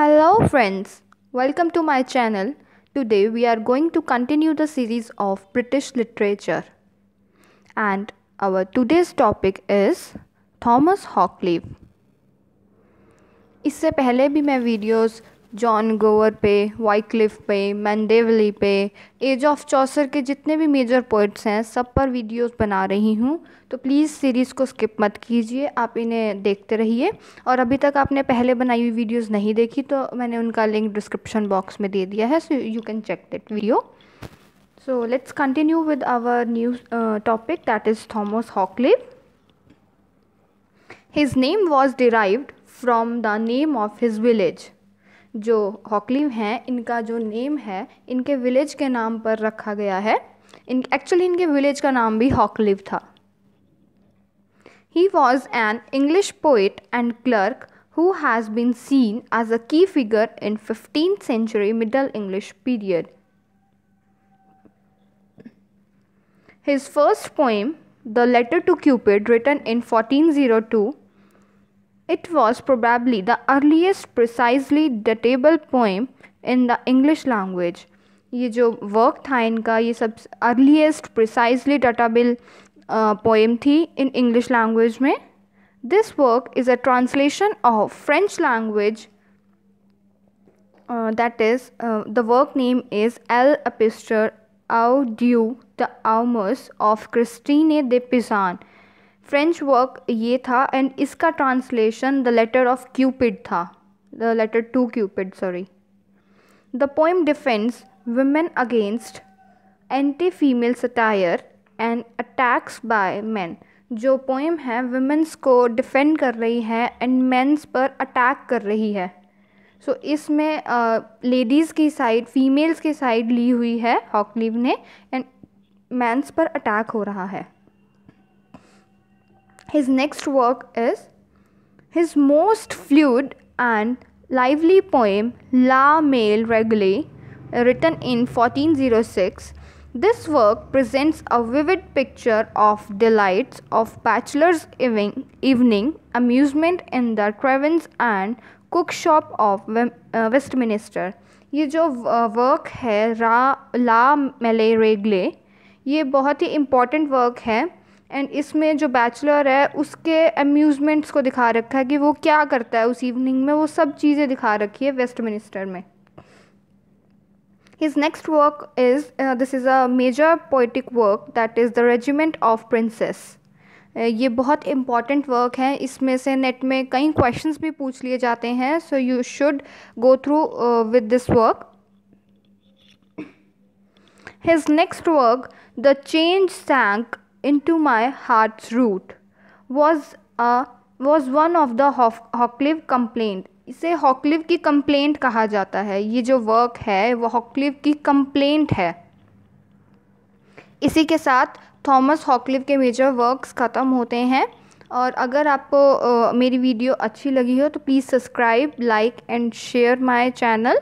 Hello friends, welcome to my channel. Today we are going to continue the series of British literature. And our today's topic is Thomas Hawkeley. इससे पहले भी मैं videos John गोवर पे Wycliffe पे मैंडेवली पे as of चौसर के जितने भी मेजर पोइट्स हैं सब पर वीडियोस बना रही हूँ तो प्लीज़ सीरीज़ को स्किप मत कीजिए आप इन्हें देखते रहिए और अभी तक आपने पहले बनाई हुई वीडियोस नहीं देखी तो मैंने उनका लिंक डिस्क्रिप्शन बॉक्स में दे दिया है so you can check that video so let's continue with our new topic that is Thomas Hoccleve his name was derived from the name of his village जो हॉकलीव हैं इनका जो name है इनके विलेज के नाम पर रखा गया है इन एक्चुअली इनके विलेज का नाम भी हॉकलीव था he was an English poet and clerk who has been seen as a key figure in fifteen century middle English period his first poem the letter to Cupid written in fourteen zero two It was probably the earliest precisely datable poem in the English language. ये जो work था इनका ये सब earliest precisely datable poem थी in English language में this work is a translation of French language that is the work name is L'Epistre au Dieu d'Amours of Christine de Pizan French work ये था and इसका translation the letter of Cupid था the letter to Cupid sorry the poem defence women against anti female satire and attacks by man जो पोइम है womens को defend कर रही है एंड मैंस पर अटैक कर रही है सो so, इसमें लेडीज़ की साइड फीमेल्स की साइड ली हुई है हॉकलीव ने एंड मैंस पर अटैक हो रहा है His next work is his most fluid and lively poem La Mail Regulae, written in 1406. This work presents a vivid picture of delights of bachelor's evening, amusement in the cravens and cook shop of uh, Westminster. ये जो work uh, है रा ला मेले रेगले ये बहुत ही important work है एंड इसमें जो बैचलर है उसके अम्यूज़मेंट्स को दिखा रखा है कि वो क्या करता है उस इवनिंग में वो सब चीज़ें दिखा रखी है वेस्ट मिनिस्टर में his next work is this is a major poetic work that is the regiment of princes ये बहुत इम्पॉर्टेंट वर्क है इसमें से नेट में कई क्वेश्चन भी पूछ लिए जाते हैं so you should go through with this work his next work the change sank into my heart's root was a was one of the Hoccleve complaint इसे हॉकलिव की कंप्लेंट कहा जाता है ये जो वर्क है वो हॉकलिव की कंप्लेंट है इसी के साथ थॉमस हॉकलिव के मेजर वर्क्स ख़त्म होते हैं और अगर आपको आ, मेरी वीडियो अच्छी लगी हो तो please subscribe like and share my channel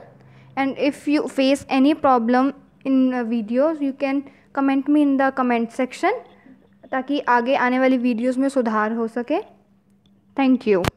and if you face any problem in videos you can comment me in the comment section ताकि आगे आने वाली वीडियोस में सुधार हो सके थैंक यू